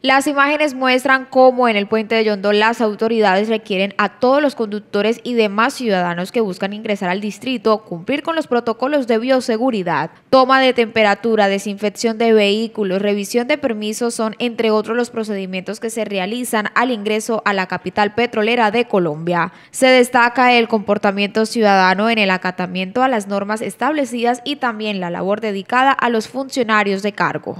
Las imágenes muestran cómo en el puente de Yondó las autoridades requieren a todos los conductores y demás ciudadanos que buscan ingresar al distrito cumplir con los protocolos de bioseguridad. Toma de temperatura, desinfección de vehículos, revisión de permisos son entre otros los procedimientos que se realizan al ingreso a la capital petrolera de Colombia. Se destaca el comportamiento ciudadano en el acatamiento a las normas establecidas y también la labor dedicada a los funcionarios de cargo.